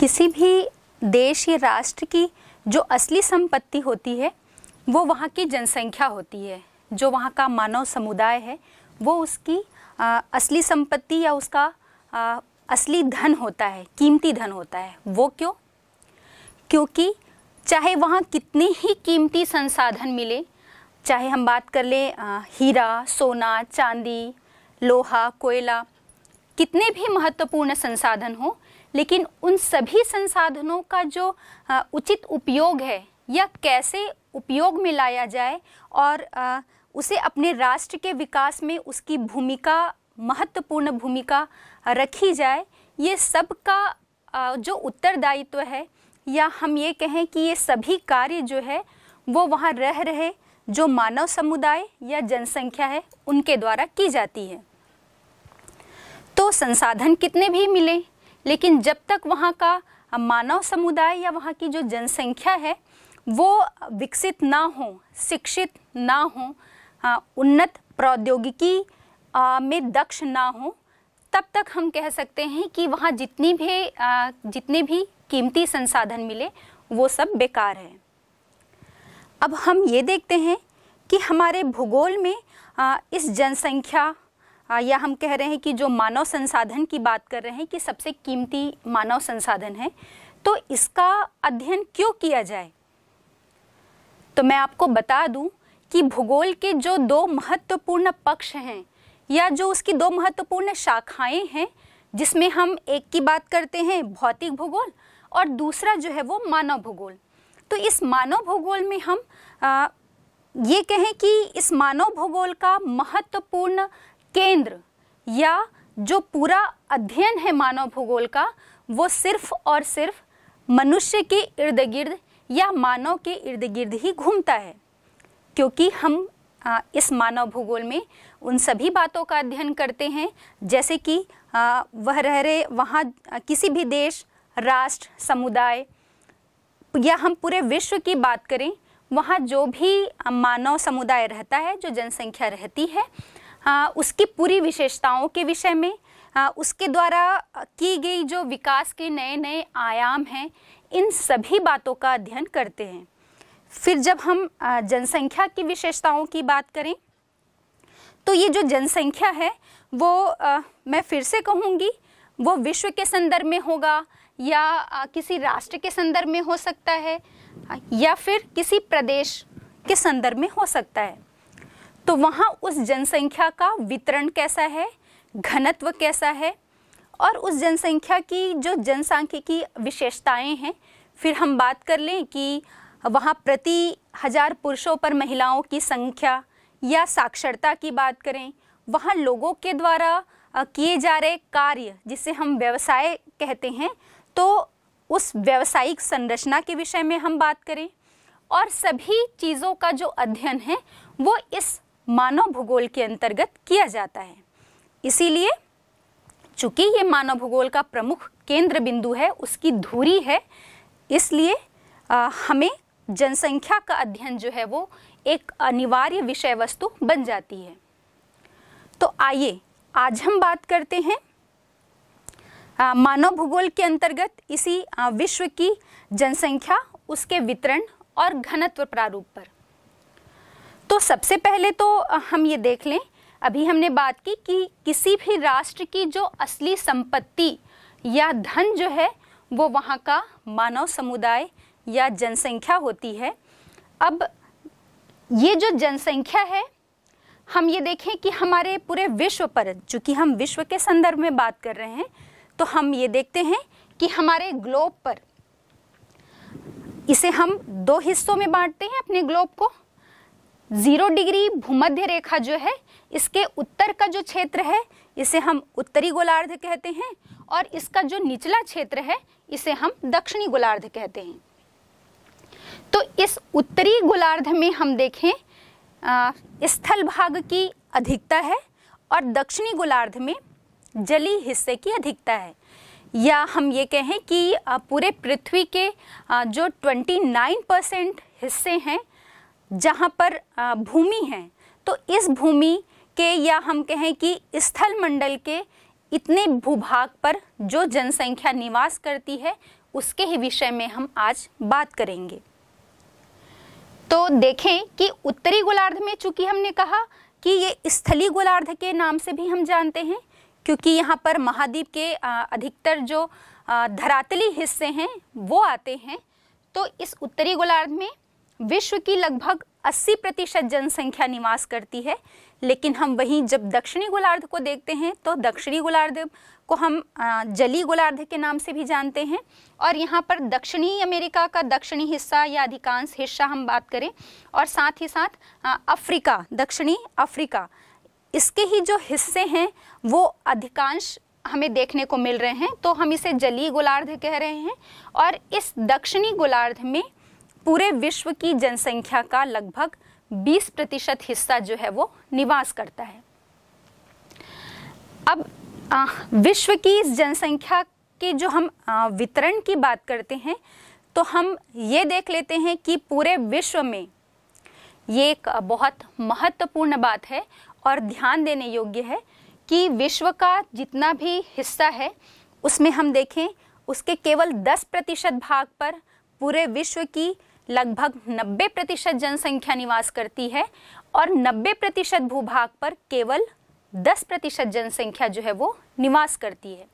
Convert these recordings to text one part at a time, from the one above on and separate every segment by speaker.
Speaker 1: किसी भी देश या राष्ट्र की जो असली संपत्ति होती है वो वहाँ की जनसंख्या होती है जो वहाँ का मानव समुदाय है वो उसकी आ, असली संपत्ति या उसका आ, असली धन होता है कीमती धन होता है वो क्यों क्योंकि चाहे वहाँ कितने ही कीमती संसाधन मिले चाहे हम बात कर लें हीरा सोना चांदी लोहा कोयला कितने भी महत्वपूर्ण संसाधन हो लेकिन उन सभी संसाधनों का जो उचित उपयोग है या कैसे उपयोग में लाया जाए और उसे अपने राष्ट्र के विकास में उसकी भूमिका महत्वपूर्ण भूमिका रखी जाए ये सब का जो उत्तरदायित्व है या हम ये कहें कि ये सभी कार्य जो है वो वहाँ रह रहे जो मानव समुदाय या जनसंख्या है उनके द्वारा की जाती है तो संसाधन कितने भी मिले लेकिन जब तक वहाँ का मानव समुदाय या वहाँ की जो जनसंख्या है वो विकसित ना हो शिक्षित ना हो हाँ, उन्नत प्रौद्योगिकी में दक्ष ना हो तब तक हम कह सकते हैं कि वहाँ जितनी भी जितने भी कीमती संसाधन मिले वो सब बेकार है अब हम ये देखते हैं कि हमारे भूगोल में इस जनसंख्या या हम कह रहे हैं कि जो मानव संसाधन की बात कर रहे हैं कि सबसे कीमती मानव संसाधन है तो इसका अध्ययन क्यों किया जाए तो मैं आपको बता दूं कि भूगोल के जो दो महत्वपूर्ण पक्ष हैं या जो उसकी दो महत्वपूर्ण शाखाएं हैं जिसमें हम एक की बात करते हैं भौतिक भूगोल और दूसरा जो है वो मानव भूगोल तो इस मानव भूगोल में हम आ, ये कहें कि इस मानव भूगोल का महत्वपूर्ण केंद्र या जो पूरा अध्ययन है मानव भूगोल का वो सिर्फ और सिर्फ मनुष्य के इर्द गिर्द या मानव के इर्द गिर्द ही घूमता है क्योंकि हम इस मानव भूगोल में उन सभी बातों का अध्ययन करते हैं जैसे कि वह रह रहे वहाँ किसी भी देश राष्ट्र समुदाय या हम पूरे विश्व की बात करें वहाँ जो भी मानव समुदाय रहता है जो जनसंख्या रहती है आ, उसकी पूरी विशेषताओं के विषय में आ, उसके द्वारा की गई जो विकास के नए नए आयाम हैं इन सभी बातों का अध्ययन करते हैं फिर जब हम जनसंख्या की विशेषताओं की बात करें तो ये जो जनसंख्या है वो आ, मैं फिर से कहूँगी वो विश्व के संदर्भ में होगा या आ, किसी राष्ट्र के संदर्भ में हो सकता है या फिर किसी प्रदेश के संदर्भ में हो सकता है तो वहाँ उस जनसंख्या का वितरण कैसा है घनत्व कैसा है और उस जनसंख्या की जो की विशेषताएं हैं फिर हम बात कर लें कि वहाँ प्रति हज़ार पुरुषों पर महिलाओं की संख्या या साक्षरता की बात करें वहाँ लोगों के द्वारा किए जा रहे कार्य जिसे हम व्यवसाय कहते हैं तो उस व्यवसायिक संरचना के विषय में हम बात करें और सभी चीज़ों का जो अध्ययन है वो इस मानव भूगोल के अंतर्गत किया जाता है इसीलिए चूंकि ये मानव भूगोल का प्रमुख केंद्र बिंदु है उसकी धुरी है इसलिए आ, हमें जनसंख्या का अध्ययन जो है वो एक अनिवार्य विषय वस्तु बन जाती है तो आइए आज हम बात करते हैं मानव भूगोल के अंतर्गत इसी आ, विश्व की जनसंख्या उसके वितरण और घनत्व प्रारूप पर तो सबसे पहले तो हम ये देख लें अभी हमने बात की कि किसी भी राष्ट्र की जो असली संपत्ति या धन जो है वो वहाँ का मानव समुदाय या जनसंख्या होती है अब ये जो जनसंख्या है हम ये देखें कि हमारे पूरे विश्व पर चूँकि हम विश्व के संदर्भ में बात कर रहे हैं तो हम ये देखते हैं कि हमारे ग्लोब पर इसे हम दो हिस्सों में बांटते हैं अपने ग्लोब को जीरो डिग्री भूमध्य रेखा जो है इसके उत्तर का जो क्षेत्र है इसे हम उत्तरी गोलार्ध कहते हैं और इसका जो निचला क्षेत्र है इसे हम दक्षिणी गोलार्ध कहते हैं तो इस उत्तरी गोलार्ध में हम देखें स्थल भाग की अधिकता है और दक्षिणी गोलार्ध में जली हिस्से की अधिकता है या हम ये कहें कि पूरे पृथ्वी के जो 29 परसेंट हिस्से हैं जहाँ पर भूमि है तो इस भूमि के या हम कहें कि स्थल मंडल के इतने भूभाग पर जो जनसंख्या निवास करती है उसके ही विषय में हम आज बात करेंगे तो देखें कि उत्तरी गोलार्ध में चूंकि हमने कहा कि ये स्थली गोलार्ध के नाम से भी हम जानते हैं क्योंकि यहाँ पर महाद्वीप के अधिकतर जो धरातली हिस्से हैं वो आते हैं तो इस उत्तरी गोलार्ध में विश्व की लगभग 80 प्रतिशत जनसंख्या निवास करती है लेकिन हम वहीं जब दक्षिणी गोलार्ध को देखते हैं तो दक्षिणी गोलार्ध को हम जली गोलार्ध के नाम से भी जानते हैं और यहाँ पर दक्षिणी अमेरिका का दक्षिणी हिस्सा या अधिकांश हिस्सा हम बात करें और साथ ही साथ अफ्रीका दक्षिणी अफ्रीका इसके ही जो हिस्से हैं वो अधिकांश हमें देखने को मिल रहे हैं तो हम इसे जली गोलार्ध कह रहे हैं और इस दक्षिणी गोलार्ध में पूरे विश्व की जनसंख्या का लगभग 20 प्रतिशत हिस्सा जो है वो निवास करता है अब आ, विश्व की इस जनसंख्या के जो हम वितरण की बात करते हैं तो हम ये देख लेते हैं कि पूरे विश्व में ये एक बहुत महत्वपूर्ण बात है और ध्यान देने योग्य है कि विश्व का जितना भी हिस्सा है उसमें हम देखें उसके केवल 10 प्रतिशत भाग पर पूरे विश्व की लगभग 90 प्रतिशत जनसंख्या निवास करती है और 90 प्रतिशत भूभाग पर केवल 10 प्रतिशत जनसंख्या जो है वो निवास करती है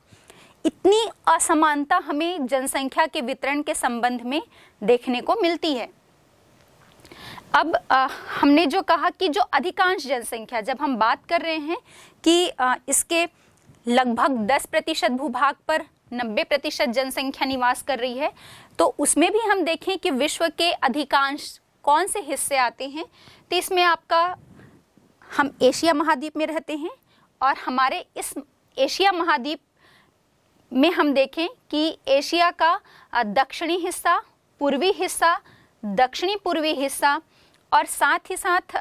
Speaker 1: इतनी असमानता हमें जनसंख्या के वितरण के संबंध में देखने को मिलती है अब आ, हमने जो कहा कि जो अधिकांश जनसंख्या जब हम बात कर रहे हैं कि आ, इसके लगभग 10 प्रतिशत भूभाग पर नब्बे प्रतिशत जनसंख्या निवास कर रही है तो उसमें भी हम देखें कि विश्व के अधिकांश कौन से हिस्से आते हैं तो इसमें आपका हम एशिया महाद्वीप में रहते हैं और हमारे इस एशिया महाद्वीप में हम देखें कि एशिया का दक्षिणी हिस्सा पूर्वी हिस्सा दक्षिणी पूर्वी हिस्सा और साथ ही साथ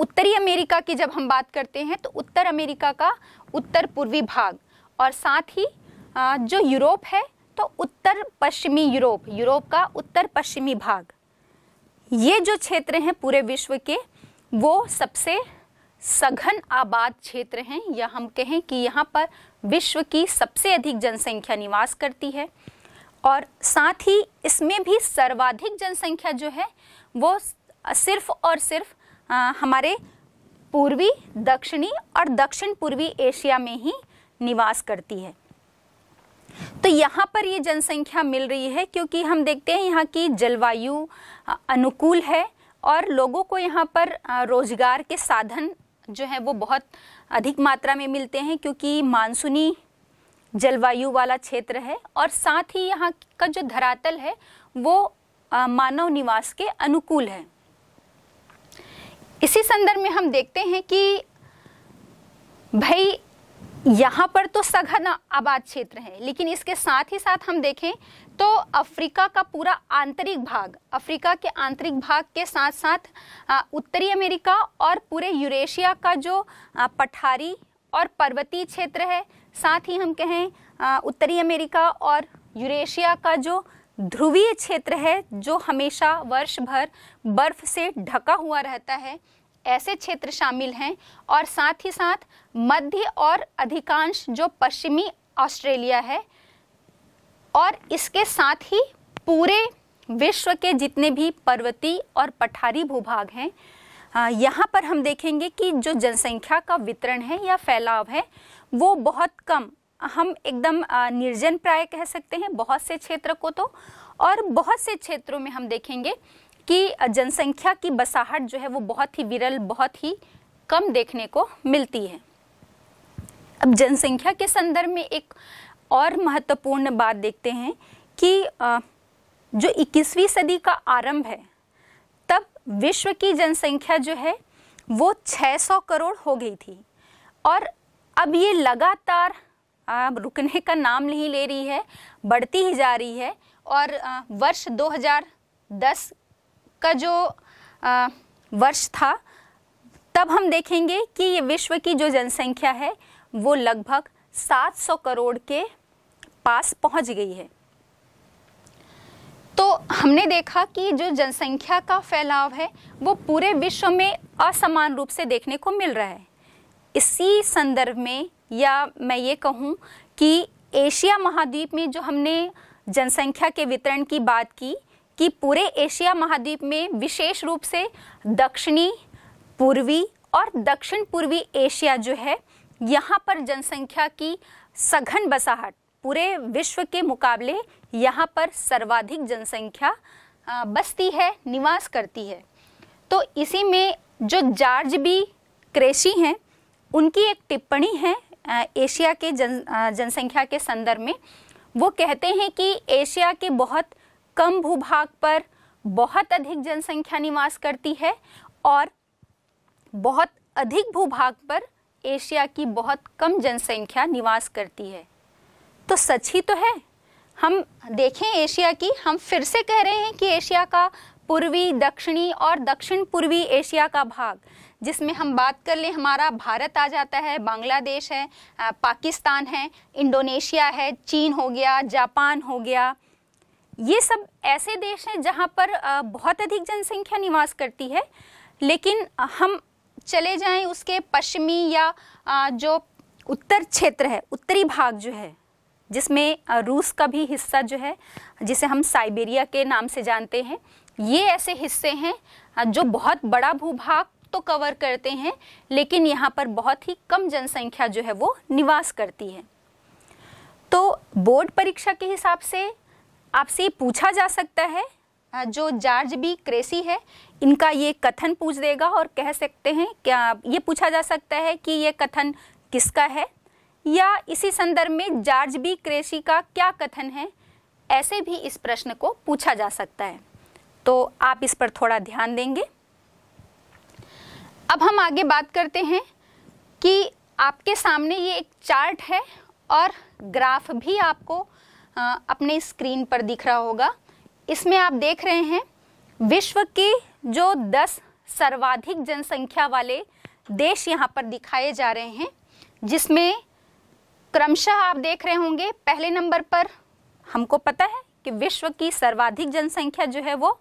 Speaker 1: उत्तरी अमेरिका की जब हम बात करते हैं तो उत्तर अमेरिका का उत्तर पूर्वी भाग और साथ ही जो यूरोप है तो उत्तर पश्चिमी यूरोप यूरोप का उत्तर पश्चिमी भाग ये जो क्षेत्र हैं पूरे विश्व के वो सबसे सघन आबाद क्षेत्र हैं या हम कहें कि यहाँ पर विश्व की सबसे अधिक जनसंख्या निवास करती है और साथ ही इसमें भी सर्वाधिक जनसंख्या जो है वो सिर्फ और सिर्फ हमारे पूर्वी दक्षिणी और दक्षिण पूर्वी एशिया में ही निवास करती है तो यहाँ पर ये जनसंख्या मिल रही है क्योंकि हम देखते हैं यहाँ की जलवायु अनुकूल है और लोगों को यहाँ पर रोजगार के साधन जो है वो बहुत अधिक मात्रा में मिलते हैं क्योंकि मानसूनी जलवायु वाला क्षेत्र है और साथ ही यहाँ का जो धरातल है वो मानव निवास के अनुकूल है इसी संदर्भ में हम देखते हैं कि भाई यहाँ पर तो सघन आबाद क्षेत्र है लेकिन इसके साथ ही साथ हम देखें तो अफ्रीका का पूरा आंतरिक भाग अफ्रीका के आंतरिक भाग के साथ साथ उत्तरी अमेरिका और पूरे यूरेशिया का जो पठारी और पर्वतीय क्षेत्र है साथ ही हम कहें उत्तरी अमेरिका और यूरेशिया का जो ध्रुवीय क्षेत्र है जो हमेशा वर्ष भर बर्फ से ढका हुआ रहता है ऐसे क्षेत्र शामिल हैं और साथ ही साथ मध्य और अधिकांश जो पश्चिमी ऑस्ट्रेलिया है और इसके साथ ही पूरे विश्व के जितने भी पर्वती और पठारी भूभाग हैं यहाँ पर हम देखेंगे कि जो जनसंख्या का वितरण है या फैलाव है वो बहुत कम हम एकदम निर्जन प्राय कह सकते हैं बहुत से क्षेत्र को तो और बहुत से क्षेत्रों में हम देखेंगे कि जनसंख्या की बसाहट जो है वो बहुत ही विरल बहुत ही कम देखने को मिलती है अब जनसंख्या के संदर्भ में एक और महत्वपूर्ण बात देखते हैं कि जो 21वीं सदी का आरंभ है तब विश्व की जनसंख्या जो है वो 600 करोड़ हो गई थी और अब ये लगातार रुकने का नाम नहीं ले रही है बढ़ती ही जा रही है और वर्ष 2010 का जो आ, वर्ष था तब हम देखेंगे कि ये विश्व की जो जनसंख्या है वो लगभग 700 करोड़ के पास पहुंच गई है तो हमने देखा कि जो जनसंख्या का फैलाव है वो पूरे विश्व में असमान रूप से देखने को मिल रहा है इसी संदर्भ में या मैं ये कहूँ कि एशिया महाद्वीप में जो हमने जनसंख्या के वितरण की बात की कि पूरे एशिया महाद्वीप में विशेष रूप से दक्षिणी पूर्वी और दक्षिण पूर्वी एशिया जो है यहाँ पर जनसंख्या की सघन बसाहट पूरे विश्व के मुकाबले यहाँ पर सर्वाधिक जनसंख्या बसती है निवास करती है तो इसी में जो जार्ज बी क्रेशी हैं उनकी एक टिप्पणी है एशिया के जन जनसंख्या के संदर्भ में वो कहते हैं कि एशिया के बहुत कम भूभाग पर बहुत अधिक जनसंख्या निवास करती है और बहुत अधिक भूभाग पर एशिया की बहुत कम जनसंख्या निवास करती है तो सच ही तो है हम देखें एशिया की हम फिर से कह रहे हैं कि एशिया का पूर्वी दक्षिणी और दक्षिण पूर्वी एशिया का भाग जिसमें हम बात कर लें हमारा भारत आ जाता है बांग्लादेश है पाकिस्तान है इंडोनेशिया है चीन हो गया जापान हो गया ये सब ऐसे देश हैं जहाँ पर बहुत अधिक जनसंख्या निवास करती है लेकिन हम चले जाएं उसके पश्चिमी या जो उत्तर क्षेत्र है उत्तरी भाग जो है जिसमें रूस का भी हिस्सा जो है जिसे हम साइबेरिया के नाम से जानते हैं ये ऐसे हिस्से हैं जो बहुत बड़ा भूभाग तो कवर करते हैं लेकिन यहाँ पर बहुत ही कम जनसंख्या जो है वो निवास करती है तो बोर्ड परीक्षा के हिसाब से आपसे पूछा जा सकता है जो जार्ज बी क्रेसी है इनका ये कथन पूछ देगा और कह सकते हैं क्या ये पूछा जा सकता है कि ये कथन किसका है या इसी संदर्भ में जार्ज बी क्रेसी का क्या कथन है ऐसे भी इस प्रश्न को पूछा जा सकता है तो आप इस पर थोड़ा ध्यान देंगे अब हम आगे बात करते हैं कि आपके सामने ये एक चार्ट है और ग्राफ भी आपको अपने स्क्रीन पर दिख रहा होगा इसमें आप देख रहे हैं विश्व के जो 10 सर्वाधिक जनसंख्या वाले देश यहाँ पर दिखाए जा रहे हैं जिसमें क्रमशः आप देख रहे होंगे पहले नंबर पर हमको पता है कि विश्व की सर्वाधिक जनसंख्या जो है वो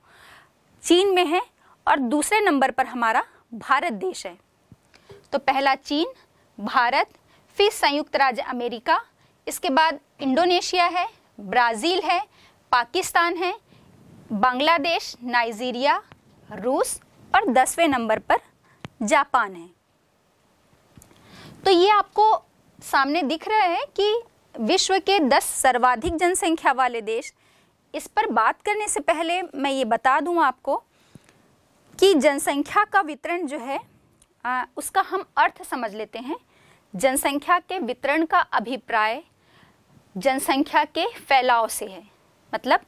Speaker 1: चीन में है और दूसरे नंबर पर हमारा भारत देश है तो पहला चीन भारत फिर संयुक्त राज्य अमेरिका इसके बाद इंडोनेशिया है ब्राज़ील है पाकिस्तान है बांग्लादेश नाइजीरिया रूस और दसवें नंबर पर जापान है तो ये आपको सामने दिख रहा है कि विश्व के दस सर्वाधिक जनसंख्या वाले देश इस पर बात करने से पहले मैं ये बता दूं आपको कि जनसंख्या का वितरण जो है आ, उसका हम अर्थ समझ लेते हैं जनसंख्या के वितरण का अभिप्राय जनसंख्या के फैलाव से है मतलब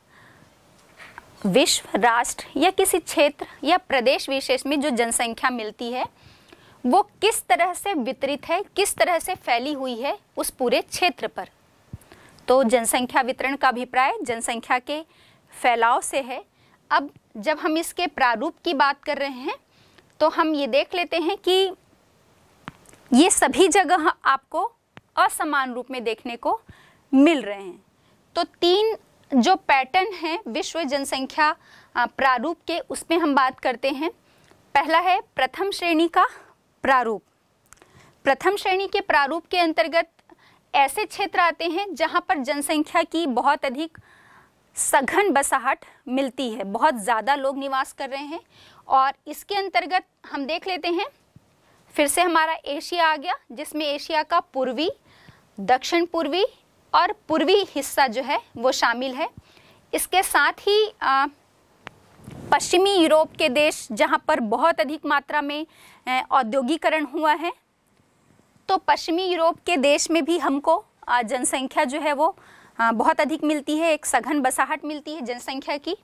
Speaker 1: विश्व राष्ट्र या किसी क्षेत्र या प्रदेश विशेष में जो जनसंख्या मिलती है वो किस तरह से वितरित है किस तरह से फैली हुई है उस पूरे क्षेत्र पर तो जनसंख्या वितरण का अभिप्राय जनसंख्या के फैलाव से है अब जब हम इसके प्रारूप की बात कर रहे हैं तो हम ये देख लेते हैं कि ये सभी जगह आपको असमान रूप में देखने को मिल रहे हैं तो तीन जो पैटर्न है विश्व जनसंख्या प्रारूप के उसमें हम बात करते हैं पहला है प्रथम श्रेणी का प्रारूप प्रथम श्रेणी के प्रारूप के अंतर्गत ऐसे क्षेत्र आते हैं जहाँ पर जनसंख्या की बहुत अधिक सघन बसाहट मिलती है बहुत ज़्यादा लोग निवास कर रहे हैं और इसके अंतर्गत हम देख लेते हैं फिर से हमारा एशिया आ गया जिसमें एशिया का पूर्वी दक्षिण पूर्वी और पूर्वी हिस्सा जो है वो शामिल है इसके साथ ही आ, पश्चिमी यूरोप के देश जहाँ पर बहुत अधिक मात्रा में औद्योगिकरण हुआ है तो पश्चिमी यूरोप के देश में भी हमको जनसंख्या जो है वो बहुत अधिक मिलती है एक सघन बसाहट मिलती है जनसंख्या की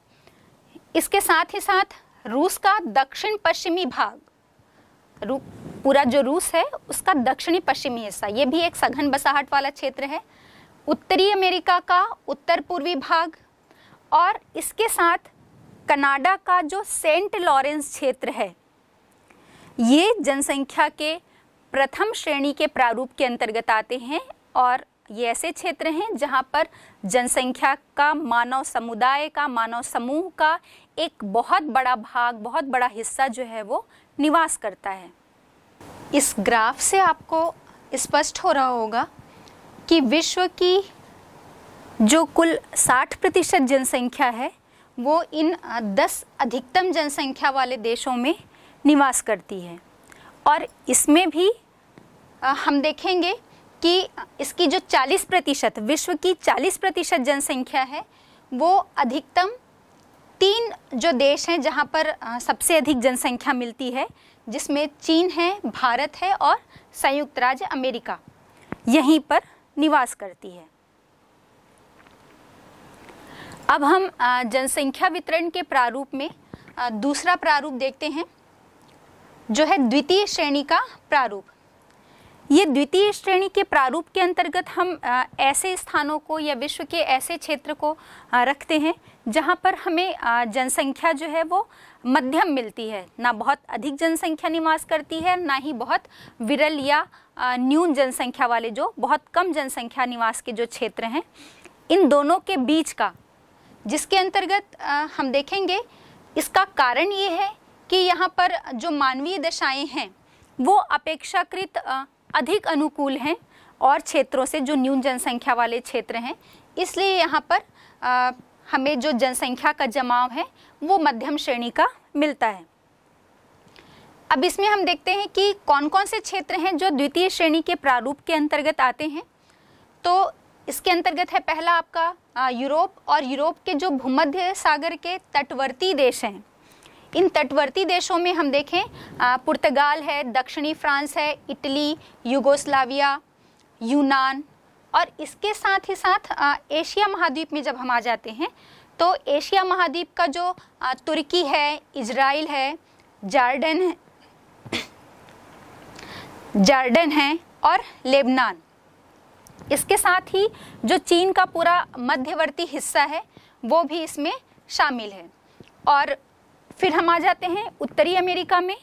Speaker 1: इसके साथ ही साथ रूस का दक्षिण पश्चिमी भाग पूरा जो रूस है उसका दक्षिणी पश्चिमी हिस्सा ये भी एक सघन बसाहट वाला क्षेत्र है उत्तरी अमेरिका का उत्तर पूर्वी भाग और इसके साथ कनाडा का जो सेंट लॉरेंस क्षेत्र है ये जनसंख्या के प्रथम श्रेणी के प्रारूप के अंतर्गत आते हैं और ये ऐसे क्षेत्र हैं जहाँ पर जनसंख्या का मानव समुदाय का मानव समूह का एक बहुत बड़ा भाग बहुत बड़ा हिस्सा जो है वो निवास करता है इस ग्राफ से आपको स्पष्ट हो रहा होगा कि विश्व की जो कुल 60 प्रतिशत जनसंख्या है वो इन 10 अधिकतम जनसंख्या वाले देशों में निवास करती है और इसमें भी हम देखेंगे कि इसकी जो 40 प्रतिशत विश्व की 40 प्रतिशत जनसंख्या है वो अधिकतम तीन जो देश हैं जहाँ पर सबसे अधिक जनसंख्या मिलती है जिसमें चीन है भारत है और संयुक्त राज्य अमेरिका यहीं पर निवास करती है अब हम जनसंख्या वितरण के प्रारूप में दूसरा प्रारूप देखते हैं जो है द्वितीय श्रेणी का प्रारूप ये द्वितीय श्रेणी के प्रारूप के अंतर्गत हम ऐसे स्थानों को या विश्व के ऐसे क्षेत्र को रखते हैं जहाँ पर हमें जनसंख्या जो है वो मध्यम मिलती है ना बहुत अधिक जनसंख्या निवास करती है ना ही बहुत विरल या न्यून जनसंख्या वाले जो बहुत कम जनसंख्या निवास के जो क्षेत्र हैं इन दोनों के बीच का जिसके अंतर्गत हम देखेंगे इसका कारण ये है कि यहाँ पर जो मानवीय दशाएँ हैं वो अपेक्षाकृत अधिक अनुकूल हैं और क्षेत्रों से जो न्यून जनसंख्या वाले क्षेत्र हैं इसलिए यहाँ पर आ, हमें जो जनसंख्या का जमाव है वो मध्यम श्रेणी का मिलता है अब इसमें हम देखते हैं कि कौन कौन से क्षेत्र हैं जो द्वितीय श्रेणी के प्रारूप के अंतर्गत आते हैं तो इसके अंतर्गत है पहला आपका यूरोप और यूरोप के जो भूमध्य सागर के तटवर्ती देश हैं इन तटवर्ती देशों में हम देखें पुर्तगाल है दक्षिणी फ्रांस है इटली युगोस्लाविया यूनान और इसके साथ ही साथ एशिया महाद्वीप में जब हम आ जाते हैं तो एशिया महाद्वीप का जो तुर्की है इजराइल है जार्डन है जार्डन है और लेबनान इसके साथ ही जो चीन का पूरा मध्यवर्ती हिस्सा है वो भी इसमें शामिल है और फिर हम आ जाते हैं उत्तरी अमेरिका में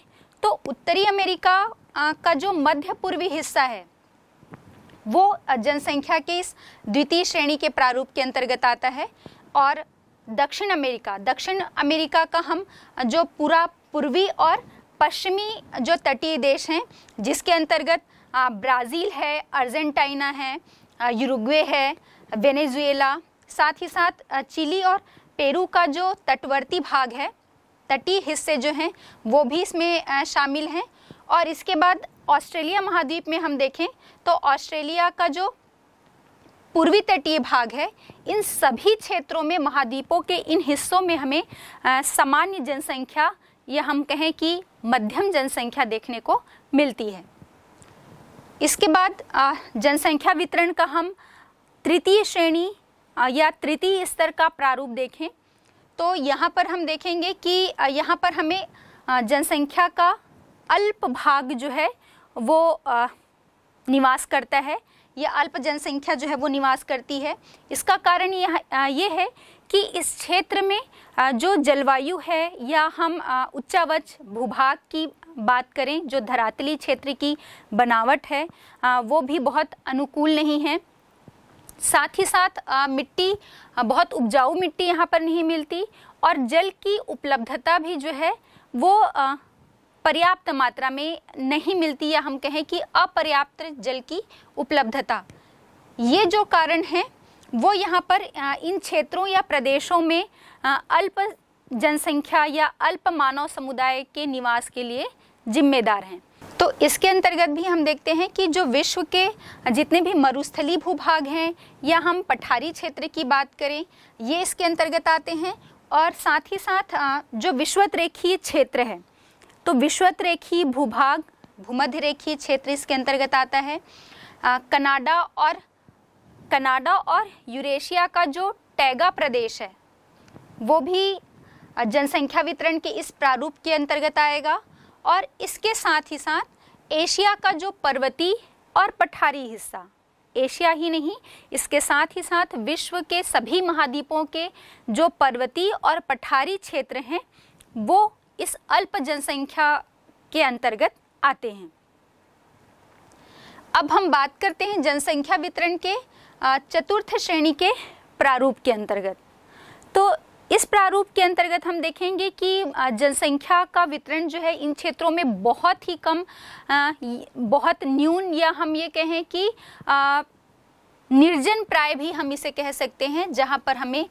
Speaker 1: तो उत्तरी अमेरिका का जो मध्य पूर्वी हिस्सा है वो जनसंख्या के इस द्वितीय श्रेणी के प्रारूप के अंतर्गत आता है और दक्षिण अमेरिका दक्षिण अमेरिका का हम जो पूरा पूर्वी और पश्चिमी जो तटीय देश हैं जिसके अंतर्गत ब्राज़ील है अर्जेंटाइना है यूरुग्वे है वेनेजुएला साथ ही साथ चिली और पेरू का जो तटवर्ती भाग है तटीय हिस्से जो हैं वो भी इसमें शामिल हैं और इसके बाद ऑस्ट्रेलिया महाद्वीप में हम देखें तो ऑस्ट्रेलिया का जो पूर्वी तटीय भाग है इन सभी क्षेत्रों में महाद्वीपों के इन हिस्सों में हमें सामान्य जनसंख्या या हम कहें कि मध्यम जनसंख्या देखने को मिलती है इसके बाद जनसंख्या वितरण का हम तृतीय श्रेणी या तृतीय स्तर का प्रारूप देखें तो यहाँ पर हम देखेंगे कि यहाँ पर हमें जनसंख्या का अल्प भाग जो है वो निवास करता है या अल्प जनसंख्या जो है वो निवास करती है इसका कारण यह ये है कि इस क्षेत्र में जो जलवायु है या हम उच्चावच भूभाग की बात करें जो धरातली क्षेत्र की बनावट है वो भी बहुत अनुकूल नहीं है साथ ही साथ मिट्टी बहुत उपजाऊ मिट्टी यहाँ पर नहीं मिलती और जल की उपलब्धता भी जो है वो पर्याप्त मात्रा में नहीं मिलती या हम कहें कि अपर्याप्त जल की उपलब्धता ये जो कारण हैं वो यहाँ पर इन क्षेत्रों या प्रदेशों में अल्प जनसंख्या या अल्प मानव समुदाय के निवास के लिए जिम्मेदार हैं तो इसके अंतर्गत भी हम देखते हैं कि जो विश्व के जितने भी मरुस्थली भूभाग हैं या हम पठारी क्षेत्र की बात करें ये इसके अंतर्गत आते हैं और साथ ही साथ जो विश्वत रेखीय क्षेत्र है तो विश्वत रेखीय भूभाग भूमध्य रेखीय क्षेत्र इसके अंतर्गत आता है कनाडा और कनाडा और यूरेशिया का जो टैगा प्रदेश है वो भी जनसंख्या वितरण के इस प्रारूप के अंतर्गत आएगा और इसके साथ ही साथ एशिया का जो पर्वती और पठारी हिस्सा एशिया ही नहीं इसके साथ ही साथ विश्व के सभी महाद्वीपों के जो पर्वती और पठारी क्षेत्र हैं वो इस अल्प जनसंख्या के अंतर्गत आते हैं अब हम बात करते हैं जनसंख्या वितरण के चतुर्थ श्रेणी के प्रारूप के अंतर्गत तो इस प्रारूप के अंतर्गत हम देखेंगे कि जनसंख्या का वितरण जो है इन क्षेत्रों में बहुत ही कम बहुत न्यून या हम ये कहें कि निर्जन प्राय भी हम इसे कह सकते हैं जहाँ पर हमें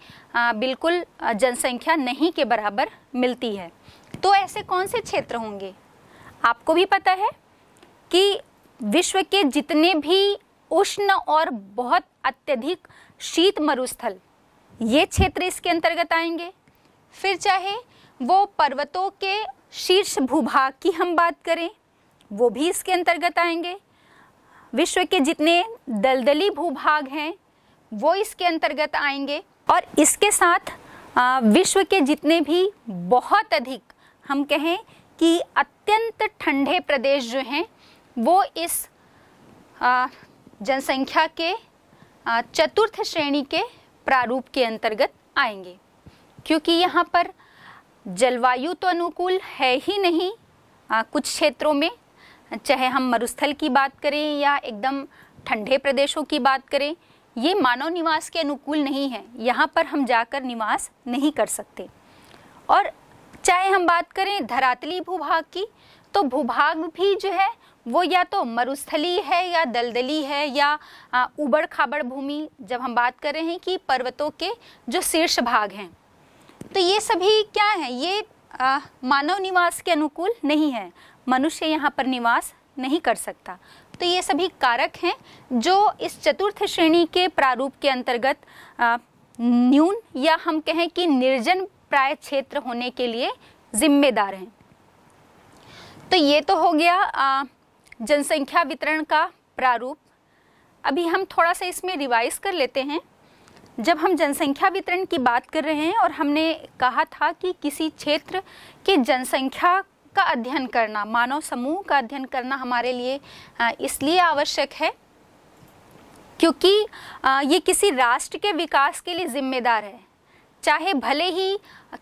Speaker 1: बिल्कुल जनसंख्या नहीं के बराबर मिलती है तो ऐसे कौन से क्षेत्र होंगे आपको भी पता है कि विश्व के जितने भी उष्ण और बहुत अत्यधिक शीत मरुस्थल ये क्षेत्र इसके अंतर्गत आएंगे फिर चाहे वो पर्वतों के शीर्ष भूभाग की हम बात करें वो भी इसके अंतर्गत आएंगे विश्व के जितने दलदली भूभाग हैं वो इसके अंतर्गत आएंगे और इसके साथ विश्व के जितने भी बहुत अधिक हम कहें कि अत्यंत ठंडे प्रदेश जो हैं वो इस जनसंख्या के चतुर्थ श्रेणी के प्रारूप के अंतर्गत आएंगे क्योंकि यहाँ पर जलवायु तो अनुकूल है ही नहीं आ, कुछ क्षेत्रों में चाहे हम मरुस्थल की बात करें या एकदम ठंडे प्रदेशों की बात करें ये मानव निवास के अनुकूल नहीं है यहाँ पर हम जाकर निवास नहीं कर सकते और चाहे हम बात करें धरातली भूभाग की तो भूभाग भी जो है वो या तो मरुस्थली है या दलदली है या उबड़ खाबड़ भूमि जब हम बात कर रहे हैं कि पर्वतों के जो शीर्ष भाग हैं तो ये सभी क्या है ये आ, मानव निवास के अनुकूल नहीं है मनुष्य यहाँ पर निवास नहीं कर सकता तो ये सभी कारक हैं जो इस चतुर्थ श्रेणी के प्रारूप के अंतर्गत न्यून या हम कहें कि निर्जन प्राय क्षेत्र होने के लिए जिम्मेदार हैं तो ये तो हो गया आ, जनसंख्या वितरण का प्रारूप अभी हम थोड़ा सा इसमें रिवाइज कर लेते हैं जब हम जनसंख्या वितरण की बात कर रहे हैं और हमने कहा था कि किसी क्षेत्र की जनसंख्या का अध्ययन करना मानव समूह का अध्ययन करना हमारे लिए इसलिए आवश्यक है क्योंकि ये किसी राष्ट्र के विकास के लिए जिम्मेदार है चाहे भले ही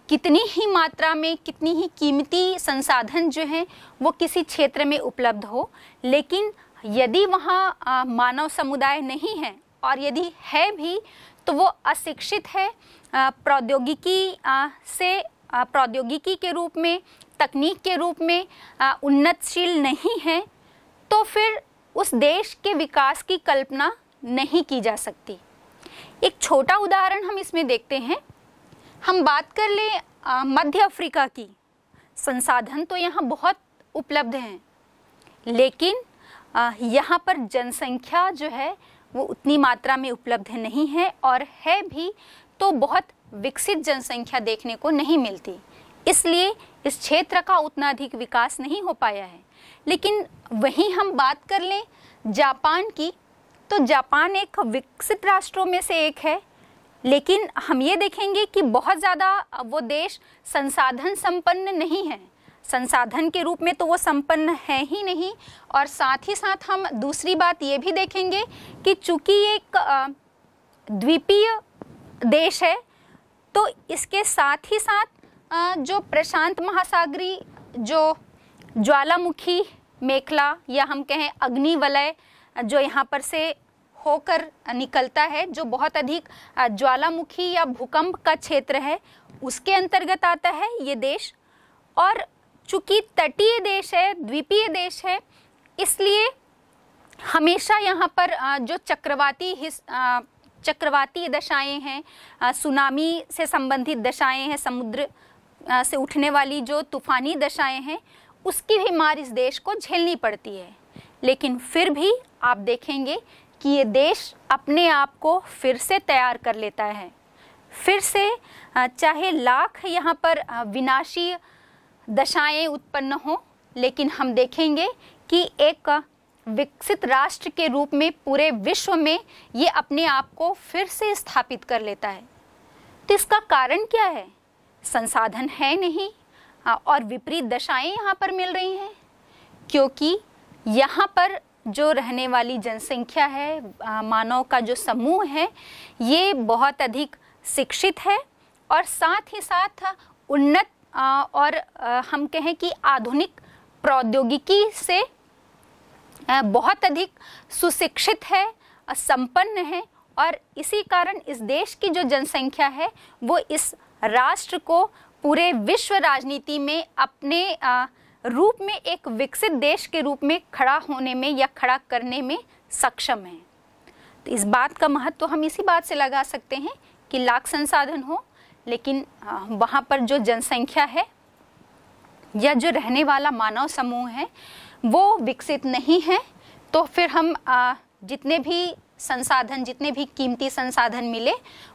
Speaker 1: कितनी ही मात्रा में कितनी ही कीमती संसाधन जो हैं वो किसी क्षेत्र में उपलब्ध हो लेकिन यदि वहाँ मानव समुदाय नहीं है और यदि है भी तो वो अशिक्षित है प्रौद्योगिकी से प्रौद्योगिकी के रूप में तकनीक के रूप में उन्नतशील नहीं है तो फिर उस देश के विकास की कल्पना नहीं की जा सकती एक छोटा उदाहरण हम इसमें देखते हैं हम बात कर लें मध्य अफ्रीका की संसाधन तो यहाँ बहुत उपलब्ध हैं लेकिन यहाँ पर जनसंख्या जो है वो उतनी मात्रा में उपलब्ध नहीं है और है भी तो बहुत विकसित जनसंख्या देखने को नहीं मिलती इसलिए इस क्षेत्र का उतना अधिक विकास नहीं हो पाया है लेकिन वहीं हम बात कर लें जापान की तो जापान एक विकसित राष्ट्रों में से एक है लेकिन हम ये देखेंगे कि बहुत ज़्यादा वो देश संसाधन संपन्न नहीं है संसाधन के रूप में तो वो संपन्न है ही नहीं और साथ ही साथ हम दूसरी बात ये भी देखेंगे कि चूंकि एक द्वीपीय देश है तो इसके साथ ही साथ जो प्रशांत महासागरी जो ज्वालामुखी मेखला या हम कहें अग्निवलय जो यहाँ पर से होकर निकलता है जो बहुत अधिक ज्वालामुखी या भूकंप का क्षेत्र है उसके अंतर्गत आता है ये देश और चूंकि तटीय देश है द्वीपीय देश है इसलिए हमेशा यहाँ पर जो चक्रवाती हिस चक्रवाती दशाएं हैं सुनामी से संबंधित दशाएं हैं समुद्र से उठने वाली जो तूफानी दशाएं हैं उसकी भी मार इस देश को झेलनी पड़ती है लेकिन फिर भी आप देखेंगे कि ये देश अपने आप को फिर से तैयार कर लेता है फिर से चाहे लाख यहाँ पर विनाशी दशाएं उत्पन्न हों लेकिन हम देखेंगे कि एक विकसित राष्ट्र के रूप में पूरे विश्व में ये अपने आप को फिर से स्थापित कर लेता है तो इसका कारण क्या है संसाधन है नहीं और विपरीत दशाएं यहाँ पर मिल रही हैं क्योंकि यहाँ पर जो रहने वाली जनसंख्या है मानव का जो समूह है ये बहुत अधिक शिक्षित है और साथ ही साथ उन्नत और हम कहें कि आधुनिक प्रौद्योगिकी से बहुत अधिक सुशिक्षित है संपन्न है और इसी कारण इस देश की जो जनसंख्या है वो इस राष्ट्र को पूरे विश्व राजनीति में अपने रूप में एक विकसित देश के रूप में खड़ा होने में या खड़ा करने में सक्षम है तो इस बात का महत्व तो हम इसी बात से लगा सकते हैं कि लाख संसाधन हो लेकिन वहाँ पर जो जनसंख्या है या जो रहने वाला मानव समूह है वो विकसित नहीं है तो फिर हम जितने भी संसाधन जितने भी कीमती संसाधन मिले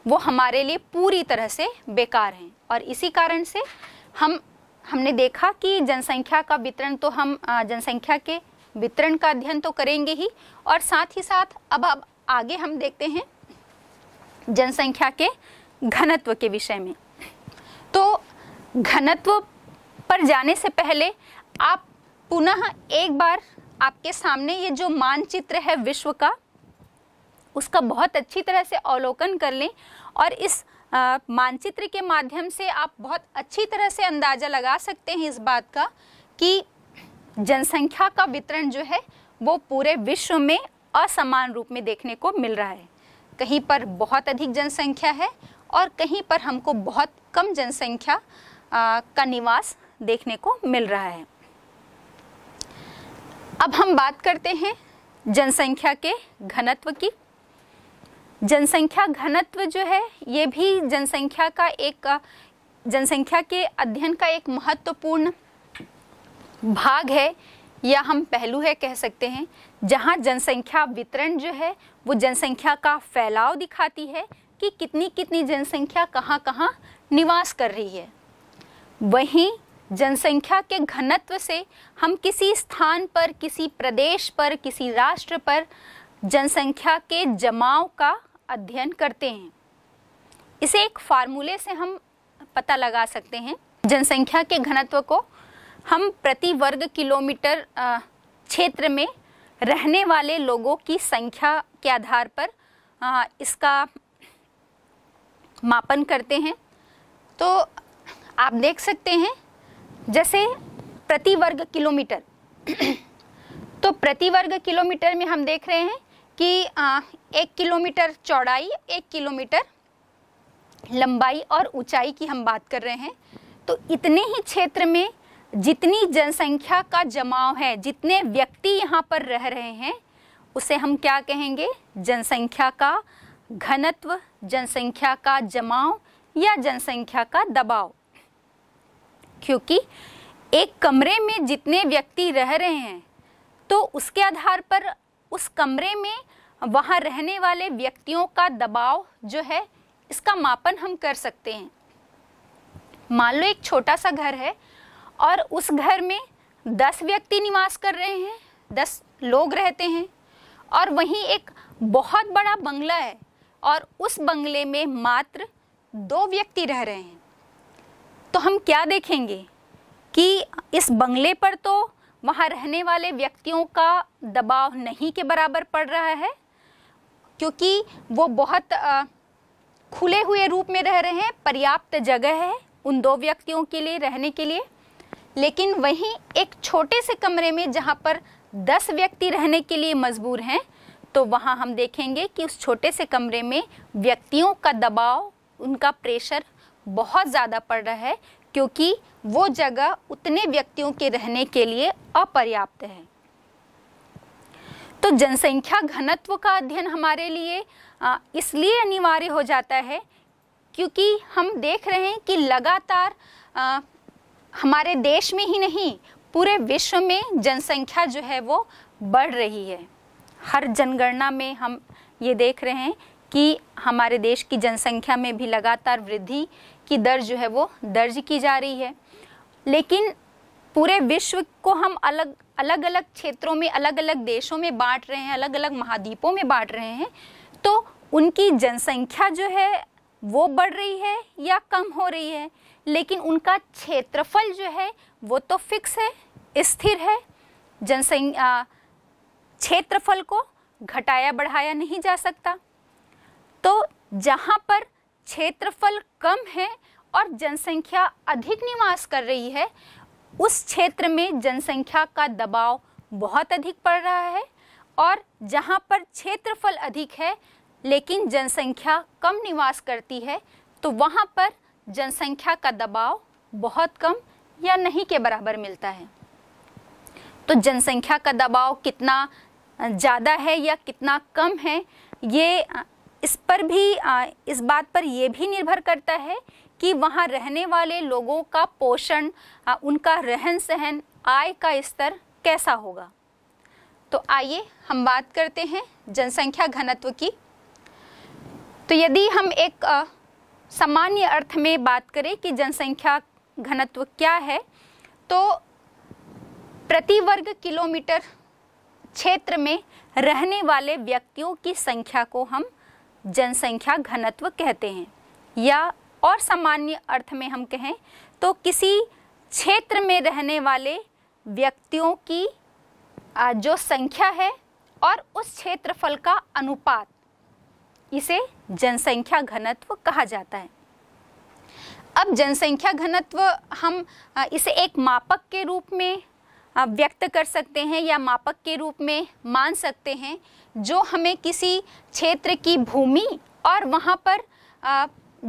Speaker 1: वो हमारे लिए पूरी तरह से बेकार हैं और इसी कारण से हम हमने देखा कि जनसंख्या का वितरण तो हम जनसंख्या के वितरण का अध्ययन तो करेंगे ही और साथ ही साथ अब अब आगे हम देखते हैं जनसंख्या के घनत्व के विषय में तो घनत्व पर जाने से पहले आप पुनः एक बार आपके सामने ये जो मानचित्र है विश्व का उसका बहुत अच्छी तरह से अवलोकन कर लें और इस मानचित्र के माध्यम से आप बहुत अच्छी तरह से अंदाज़ा लगा सकते हैं इस बात का कि जनसंख्या का वितरण जो है वो पूरे विश्व में असमान रूप में देखने को मिल रहा है कहीं पर बहुत अधिक जनसंख्या है और कहीं पर हमको बहुत कम जनसंख्या का निवास देखने को मिल रहा है अब हम बात करते हैं जनसंख्या के घनत्व की जनसंख्या घनत्व जो है ये भी जनसंख्या का एक जनसंख्या के अध्ययन का एक महत्वपूर्ण भाग है या हम पहलू है कह सकते हैं जहाँ जनसंख्या वितरण जो है वो जनसंख्या का फैलाव दिखाती है कि कितनी कितनी जनसंख्या कहाँ कहाँ निवास कर रही है वहीं जनसंख्या के घनत्व से हम किसी स्थान पर किसी प्रदेश पर किसी राष्ट्र पर जनसंख्या के जमाव का अध्ययन करते हैं इसे एक फार्मूले से हम पता लगा सकते हैं जनसंख्या के घनत्व को हम प्रति वर्ग किलोमीटर क्षेत्र में रहने वाले लोगों की संख्या के आधार पर इसका मापन करते हैं तो आप देख सकते हैं जैसे प्रति वर्ग किलोमीटर तो प्रति वर्ग किलोमीटर में हम देख रहे हैं कि आ, एक किलोमीटर चौड़ाई एक किलोमीटर लंबाई और ऊंचाई की हम बात कर रहे हैं तो इतने ही क्षेत्र में जितनी जनसंख्या का जमाव है जितने व्यक्ति यहाँ पर रह रहे हैं उसे हम क्या कहेंगे जनसंख्या का घनत्व जनसंख्या का जमाव या जनसंख्या का दबाव क्योंकि एक कमरे में जितने व्यक्ति रह रहे हैं तो उसके आधार पर उस कमरे में वहाँ रहने वाले व्यक्तियों का दबाव जो है इसका मापन हम कर सकते हैं मान लो एक छोटा सा घर है और उस घर में दस व्यक्ति निवास कर रहे हैं दस लोग रहते हैं और वहीं एक बहुत बड़ा बंगला है और उस बंगले में मात्र दो व्यक्ति रह रहे हैं तो हम क्या देखेंगे कि इस बंगले पर तो वहाँ रहने वाले व्यक्तियों का दबाव नहीं के बराबर पड़ रहा है क्योंकि वो बहुत खुले हुए रूप में रह रहे हैं पर्याप्त जगह है उन दो व्यक्तियों के लिए रहने के लिए लेकिन वहीं एक छोटे से कमरे में जहाँ पर दस व्यक्ति रहने के लिए मजबूर हैं तो वहाँ हम देखेंगे कि उस छोटे से कमरे में व्यक्तियों का दबाव उनका प्रेशर बहुत ज़्यादा पड़ रहा है क्योंकि वो जगह उतने व्यक्तियों के रहने के लिए अपर्याप्त है तो जनसंख्या घनत्व का अध्ययन हमारे लिए इसलिए अनिवार्य हो जाता है क्योंकि हम देख रहे हैं कि लगातार हमारे देश में ही नहीं पूरे विश्व में जनसंख्या जो है वो बढ़ रही है हर जनगणना में हम ये देख रहे हैं कि हमारे देश की जनसंख्या में भी लगातार वृद्धि की दर जो है वो दर्ज की जा रही है लेकिन पूरे विश्व को हम अलग अलग अलग क्षेत्रों में अलग अलग देशों में बांट रहे हैं अलग अलग महाद्वीपों में बांट रहे हैं तो उनकी जनसंख्या जो है वो बढ़ रही है या कम हो रही है लेकिन उनका क्षेत्रफल जो है वो तो फिक्स है स्थिर है जनसंख्या क्षेत्रफल को घटाया बढ़ाया नहीं जा सकता तो जहाँ पर क्षेत्रफल कम है और जनसंख्या अधिक निवास कर रही है उस क्षेत्र में जनसंख्या का दबाव बहुत अधिक पड़ रहा है और जहाँ पर क्षेत्रफल अधिक है लेकिन जनसंख्या कम निवास करती है तो वहाँ पर जनसंख्या का दबाव बहुत कम या नहीं के बराबर मिलता है तो जनसंख्या का दबाव कितना ज़्यादा है या कितना कम है ये इस पर भी इस बात पर यह भी निर्भर करता है कि वहाँ रहने वाले लोगों का पोषण उनका रहन सहन आय का स्तर कैसा होगा तो आइए हम बात करते हैं जनसंख्या घनत्व की तो यदि हम एक सामान्य अर्थ में बात करें कि जनसंख्या घनत्व क्या है तो प्रति वर्ग किलोमीटर क्षेत्र में रहने वाले व्यक्तियों की संख्या को हम जनसंख्या घनत्व कहते हैं या और सामान्य अर्थ में हम कहें तो किसी क्षेत्र में रहने वाले व्यक्तियों की जो संख्या है और उस क्षेत्रफल का अनुपात इसे जनसंख्या घनत्व कहा जाता है अब जनसंख्या घनत्व हम इसे एक मापक के रूप में व्यक्त कर सकते हैं या मापक के रूप में मान सकते हैं जो हमें किसी क्षेत्र की भूमि और वहाँ पर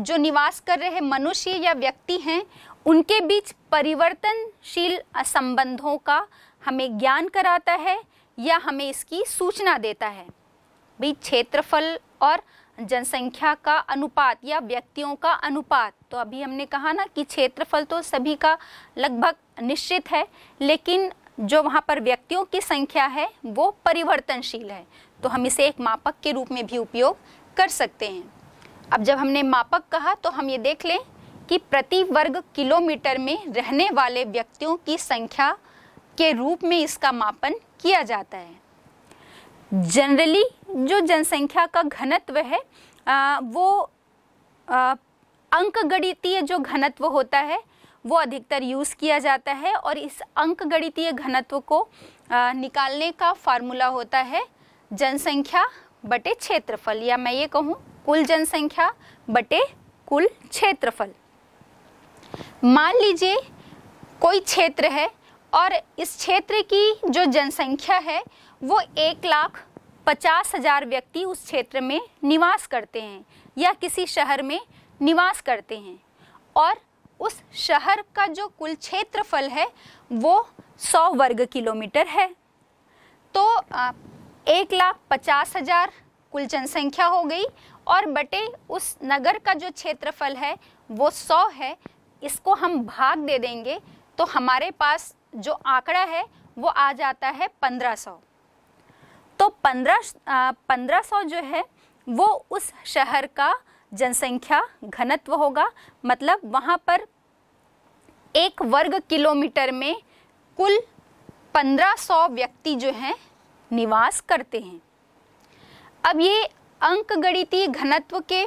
Speaker 1: जो निवास कर रहे मनुष्य या व्यक्ति हैं उनके बीच परिवर्तनशील संबंधों का हमें ज्ञान कराता है या हमें इसकी सूचना देता है भाई क्षेत्रफल और जनसंख्या का अनुपात या व्यक्तियों का अनुपात तो अभी हमने कहा ना कि क्षेत्रफल तो सभी का लगभग निश्चित है लेकिन जो वहाँ पर व्यक्तियों की संख्या है वो परिवर्तनशील है तो हम इसे एक मापक के रूप में भी उपयोग कर सकते हैं अब जब हमने मापक कहा तो हम ये देख लें कि प्रति वर्ग किलोमीटर में रहने वाले व्यक्तियों की संख्या के रूप में इसका मापन किया जाता है जनरली जो जनसंख्या का घनत्व है आ, वो अंकगणितीय जो घनत्व होता है वो अधिकतर यूज़ किया जाता है और इस अंक गणितीय घनत्व को निकालने का फार्मूला होता है जनसंख्या बटे क्षेत्रफल या मैं ये कहूँ कुल जनसंख्या बटे कुल क्षेत्रफल मान लीजिए कोई क्षेत्र है और इस क्षेत्र की जो जनसंख्या है वो एक लाख पचास हजार व्यक्ति उस क्षेत्र में निवास करते हैं या किसी शहर में निवास करते हैं और उस शहर का जो कुल क्षेत्रफल है वो सौ वर्ग किलोमीटर है तो एक लाख पचास हज़ार कुल जनसंख्या हो गई और बटे उस नगर का जो क्षेत्रफल है वो सौ है इसको हम भाग दे देंगे तो हमारे पास जो आंकड़ा है वो आ जाता है पंद्रह सौ तो पंद्रह पंद्रह सौ जो है वो उस शहर का जनसंख्या घनत्व होगा मतलब वहाँ पर एक वर्ग किलोमीटर में कुल 1500 व्यक्ति जो हैं निवास करते हैं अब ये अंक गणितीय घनत्व के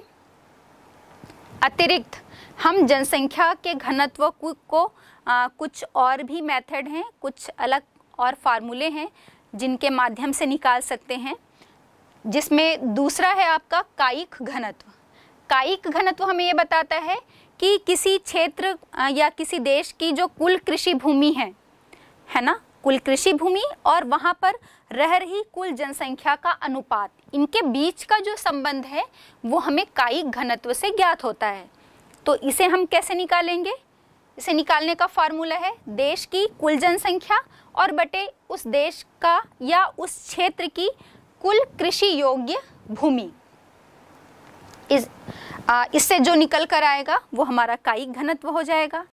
Speaker 1: अतिरिक्त हम जनसंख्या के घनत्व को आ, कुछ और भी मेथड हैं कुछ अलग और फार्मूले हैं जिनके माध्यम से निकाल सकते हैं जिसमें दूसरा है आपका कायिक घनत्व कायिक घनत्व हमें ये बताता है कि किसी क्षेत्र या किसी देश की जो कुल कृषि भूमि है है ना कुल कृषि भूमि और वहाँ पर रह रही कुल जनसंख्या का अनुपात इनके बीच का जो संबंध है वो हमें कायिक घनत्व से ज्ञात होता है तो इसे हम कैसे निकालेंगे इसे निकालने का फार्मूला है देश की कुल जनसंख्या और बटे उस देश का या उस क्षेत्र की कुल कृषि योग्य भूमि इस इससे जो निकल कर आएगा वो हमारा कायिक घनत्व हो जाएगा